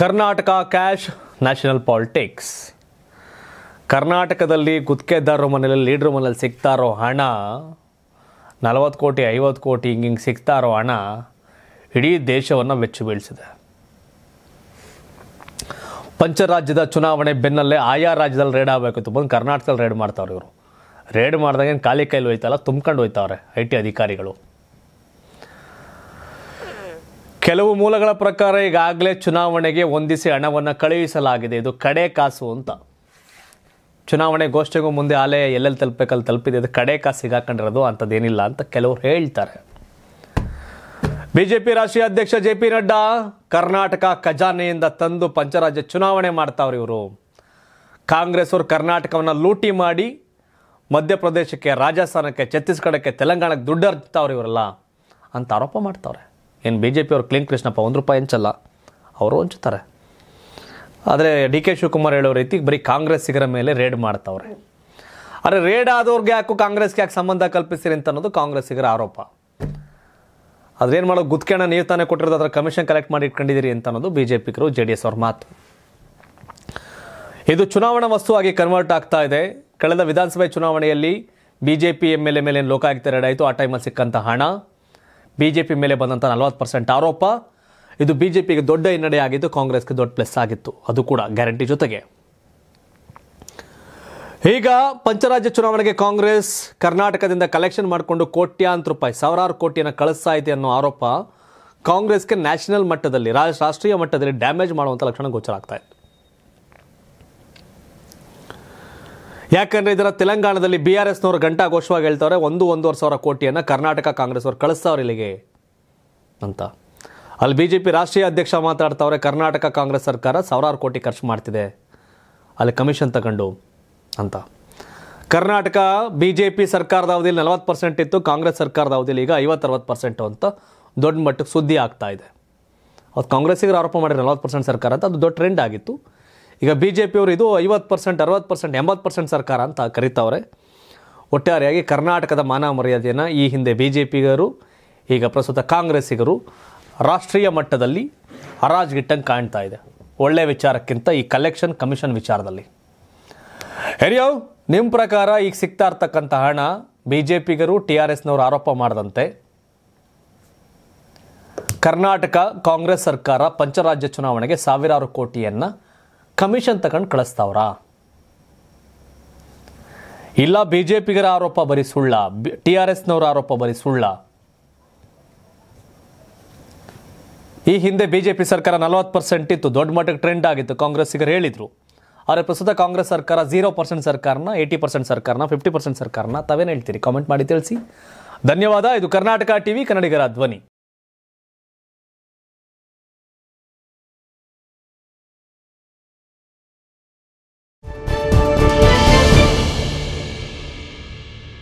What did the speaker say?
Karnataka cash national politics ಕರ್ನಾಟಕದಲ್ಲಿ ಗುತ್ತಿಗೆದಾರರ ಮನೇಲಿ ಲೀಡ್ರ್ ಮನೇಲಿ ಸಿಗ್ತಾರೋ ಹಣ ನಲವತ್ತು ಕೋಟಿ ಐವತ್ತು ಕೋಟಿ ಹಿಂಗೆ ಹಿಂಗೆ ಸಿಗ್ತಾ ಹಣ ಇಡೀ ದೇಶವನ್ನು ಬೆಚ್ಚು ಬೀಳಿಸಿದೆ ಪಂಚರಾಜ್ಯದ ಚುನಾವಣೆ ಬೆನ್ನಲ್ಲೇ ಆಯಾ ರಾಜ್ಯದಲ್ಲಿ ರೇಡ್ ಆಗಬೇಕು ಬಂದು ಕರ್ನಾಟಕದಲ್ಲಿ ರೇಡ್ ಮಾಡ್ತಾವ್ರೆ ಇವರು ರೇಡ್ ಮಾಡಿದಾಗ ಏನು ಖಾಲಿ ಕೈಲಿ ಹೋಯ್ತಲ್ಲ ತುಂಬ್ಕೊಂಡು ಹೋಯ್ತಾವ್ರೆ ಐ ಟಿ ಅಧಿಕಾರಿಗಳು ಕೆಲವು ಮೂಲಗಳ ಪ್ರಕಾರ ಈಗಾಗಲೇ ಚುನಾವಣೆಗೆ ಹೊಂದಿಸಿ ಹಣವನ್ನು ಕಳುಹಿಸಲಾಗಿದೆ ಇದು ಕಡೆ ಕಾಸು ಅಂತ ಚುನಾವಣೆ ಗೋಷ್ಠಿಗೂ ಮುಂದೆ ಆಲಯ ಎಲ್ಲೆಲ್ಲಿ ತಲುಪಬೇಕಲ್ಲಿ ತಲುಪಿದೆ ಅದು ಕಡೆ ಕಾಸಿಗೆ ಹಾಕೊಂಡಿರೋದು ಅಂಥದ್ದೇನಿಲ್ಲ ಅಂತ ಕೆಲವರು ಹೇಳ್ತಾರೆ ಬಿಜೆಪಿ ರಾಷ್ಟ್ರೀಯ ಅಧ್ಯಕ್ಷ ಜೆ ಪಿ ನಡ್ಡಾ ಕರ್ನಾಟಕ ಖಜಾನೆಯಿಂದ ತಂದು ಪಂಚರಾಜ್ಯ ಚುನಾವಣೆ ಮಾಡ್ತಾವ್ರಿ ಇವರು ಕಾಂಗ್ರೆಸ್ ಅವರು ಕರ್ನಾಟಕವನ್ನು ಲೂಟಿ ಮಾಡಿ ಮಧ್ಯಪ್ರದೇಶಕ್ಕೆ ರಾಜಸ್ಥಾನಕ್ಕೆ ಛತ್ತೀಸ್ಗಢಕ್ಕೆ ತೆಲಂಗಾಣಕ್ಕೆ ದುಡ್ಡು ಹರ್ತಾವ್ರಿ ಇವರೆಲ್ಲ ಅಂತ ಆರೋಪ ಮಾಡ್ತಾವ್ರೆ ಏನು ಬಿ ಜೆ ಪಿಯವ್ರು ಕ್ಲೀನ್ ಕೃಷ್ಣಪ್ಪ ಒಂದು ರೂಪಾಯಿ ಹಂಚಲ್ಲ ಅವರು ಹಂಚುತ್ತಾರೆ ಆದರೆ ಡಿ ಕೆ ಶಿವಕುಮಾರ್ ಹೇಳೋ ರೀತಿ ಬರೀ ಕಾಂಗ್ರೆಸ್ಸಿಗರ ಮೇಲೆ ರೇಡ್ ಮಾಡ್ತಾವ್ರೆ ಆದರೆ ರೇಡ್ ಆದವ್ರಿಗೆ ಯಾಕೋ ಕಾಂಗ್ರೆಸ್ಗೆ ಯಾಕೆ ಸಂಬಂಧ ಕಲ್ಪಿಸಿರಿ ಅಂತ ಅನ್ನೋದು ಕಾಂಗ್ರೆಸ್ಸಿಗರ ಆರೋಪ ಏನು ಮಾಡೋ ಗುತ್ಕೆಣ ನೀವು ತಾನೇ ಕೊಟ್ಟಿರೋದು ಅದರ ಕಮಿಷನ್ ಕಲೆಕ್ಟ್ ಮಾಡಿ ಇಟ್ಕೊಂಡಿದ್ದೀರಿ ಅಂತ ಅನ್ನೋದು ಬಿ ಜೆ ಪಿಗರು ಜೆ ಡಿ ಎಸ್ ಅವ್ರ ಮಾತು ಇದು ಚುನಾವಣಾ ವಸ್ತುವಾಗಿ ಕನ್ವರ್ಟ್ ಆಗ್ತಾ ಇದೆ ಕಳೆದ ವಿಧಾನಸಭೆ ಚುನಾವಣೆಯಲ್ಲಿ B J P M L A ಮೇಲೆ ಲೋಕಾಯುಕ್ತ ರೇಡ್ ಆಯಿತು ಆ ಟೈಮಲ್ಲಿ ಸಿಕ್ಕಂಥ ಹಣ ಬಿಜೆಪಿ ಮೇಲೆ ಬಂದಂಥ ನಲವತ್ತು ಪರ್ಸೆಂಟ್ ಆರೋಪ ಇದು ಬಿ ಜೆ ಪಿಗೆ ದೊಡ್ಡ ಹಿನ್ನಡೆ ಆಗಿದ್ದು ಕಾಂಗ್ರೆಸ್ಗೆ ದೊಡ್ಡ ಪ್ಲಸ್ ಆಗಿತ್ತು ಅದು ಕೂಡ ಗ್ಯಾರಂಟಿ ಜೊತೆಗೆ ಈಗ ಪಂಚರಾಜ್ಯ ಚುನಾವಣೆಗೆ ಕಾಂಗ್ರೆಸ್ ಕರ್ನಾಟಕದಿಂದ ಕಲೆಕ್ಷನ್ ಮಾಡಿಕೊಂಡು ಕೋಟ್ಯಾಂತರ ರೂಪಾಯಿ ಸಾವಿರಾರು ಕೋಟಿಯನ್ನು ಕಳಿಸ್ತಾ ಇದೆ ಅನ್ನೋ ಆರೋಪ ಕಾಂಗ್ರೆಸ್ಗೆ ನ್ಯಾಷನಲ್ ಮಟ್ಟದಲ್ಲಿ ರಾಷ್ಟ್ರೀಯ ಮಟ್ಟದಲ್ಲಿ ಡ್ಯಾಮೇಜ್ ಮಾಡುವಂಥ ಲಕ್ಷಣ ಗೋಚರ ಆಗ್ತಾ ಇತ್ತು ಯಾಕಂದ್ರೆ ಇದರ ತೆಲಂಗಾಣದಲ್ಲಿ ಬಿ ಆರ್ ಎಸ್ನವರು ಗಂಟಾ ಘೋಷವಾಗಿ ಹೇಳ್ತಾರೆ ಒಂದು ಒಂದೂವರೆ ಸಾವಿರ ಕೋಟಿಯನ್ನು ಕರ್ನಾಟಕ ಕಾಂಗ್ರೆಸ್ ಅವರು ಕಳಿಸ್ತಾವ್ರೆ ಇಲ್ಲಿಗೆ ಅಂತ ಅಲ್ಲಿ ಬಿ ಜೆ ಪಿ ರಾಷ್ಟ್ರೀಯ ಅಧ್ಯಕ್ಷ ಮಾತಾಡ್ತಾವ್ರೆ ಕರ್ನಾಟಕ ಕಾಂಗ್ರೆಸ್ ಸರ್ಕಾರ ಸಾವಿರಾರು ಕೋಟಿ ಖರ್ಚು ಮಾಡ್ತಿದೆ ಅಲ್ಲಿ ಕಮಿಷನ್ ತಗೊಂಡು ಅಂತ ಕರ್ನಾಟಕ ಬಿ ಜೆ ಪಿ ಸರ್ಕಾರದ ಅವಧಿಯಲ್ಲಿ ನಲವತ್ತು ಪರ್ಸೆಂಟ್ ಇತ್ತು ಕಾಂಗ್ರೆಸ್ ಸರ್ಕಾರದ ಅವಧಿಯಲ್ಲಿ ಈಗ ಐವತ್ತರವತ್ತು ಪರ್ಸೆಂಟು ಅಂತ ದೊಡ್ಡ ಮಟ್ಟಕ್ಕೆ ಸುದ್ದಿ ಆಗ್ತಾ ಇದೆ ಅದು ಕಾಂಗ್ರೆಸ್ಸಿಗೆ ಆರೋಪ ಮಾಡಿದ್ರೆ ನಲವತ್ತು ಪರ್ಸೆಂಟ್ ಸರ್ಕಾರ ಅಂತ ಅದು ದೊಡ್ಡ ಟ್ರೆಂಡ್ ಆಗಿತ್ತು ಈಗ ಬಿ ಜೆ ಪಿಯವರು ಇದು ಐವತ್ತು ಪರ್ಸೆಂಟ್ ಅರವತ್ತು ಪರ್ಸೆಂಟ್ ಎಂಬತ್ತು ಪರ್ಸೆಂಟ್ ಸರ್ಕಾರ ಅಂತ ಕರೀತಾವ್ರೆ ಒಟ್ಟಾರೆಯಾಗಿ ಕರ್ನಾಟಕದ ಮಾನ ಮರ್ಯಾದೆಯನ್ನು ಈ ಹಿಂದೆ ಬಿ ಜೆ ಪಿಗರು ಈಗ ಪ್ರಸ್ತುತ ಕಾಂಗ್ರೆಸ್ಸಿಗರು ರಾಷ್ಟ್ರೀಯ ಮಟ್ಟದಲ್ಲಿ ಹರಾಜ್ಗಿಟ್ಟಂಗೆ ಕಾಣ್ತಾ ಇದೆ ಒಳ್ಳೆಯ ವಿಚಾರಕ್ಕಿಂತ ಈ ಕಲೆಕ್ಷನ್ ಕಮಿಷನ್ ವಿಚಾರದಲ್ಲಿ ಎರಿಯೋ ನಿಮ್ಮ ಪ್ರಕಾರ ಈಗ ಸಿಗ್ತಾ ಇರ್ತಕ್ಕಂಥ ಹಣ ಬಿ ಜೆ ಪಿಗರು ಟಿ ಆರ್ ಎಸ್ನವರು ಆರೋಪ ಮಾಡದಂತೆ ಕರ್ನಾಟಕ ಕಾಂಗ್ರೆಸ್ ಸರ್ಕಾರ ಪಂಚರಾಜ್ಯ ಚುನಾವಣೆಗೆ ಸಾವಿರಾರು ಕೋಟಿಯನ್ನು ಕಮಿಷನ್ ತಗೊಂಡು ಕಳಿಸ್ತಾವ್ರಾ ಇಲ್ಲ ಬಿ ಜೆ ಪಿಗರ ಆರೋಪ ಬರೀ ಸುಳ್ಳ ಟಿ ಆರ್ ಎಸ್ನವರ ಆರೋಪ ಬರೀ ಸುಳ್ಳ ಈ ಹಿಂದೆ ಬಿಜೆಪಿ ಸರ್ಕಾರ ನಲವತ್ತು ಪರ್ಸೆಂಟ್ ಇತ್ತು ದೊಡ್ಡ ಮಟ್ಟಕ್ಕೆ ಟ್ರೆಂಡ್ ಆಗಿತ್ತು ಕಾಂಗ್ರೆಸ್ಸಿಗರು ಹೇಳಿದ್ರು ಆದರೆ ಪ್ರಸ್ತುತ ಕಾಂಗ್ರೆಸ್ ಸರ್ಕಾರ ಜೀರೋ ಪರ್ಸೆಂಟ್ ಸರ್ಕಾರನ ಏಯ್ಟಿ ಪರ್ಸೆಂಟ್ ಸರ್ಕಾರನ ಫಿಫ್ಟಿ ಪರ್ಸೆಂಟ್ ಸರ್ಕಾರನ ತಾವೇನು ಹೇಳ್ತೀರಿ ಕಾಮೆಂಟ್ ಮಾಡಿ ತಿಳಿಸಿ ಧನ್ಯವಾದ ಇದು ಕರ್ನಾಟಕ ಟಿವಿ ಕನ್ನಡಿಗರ ಧ್ವನಿ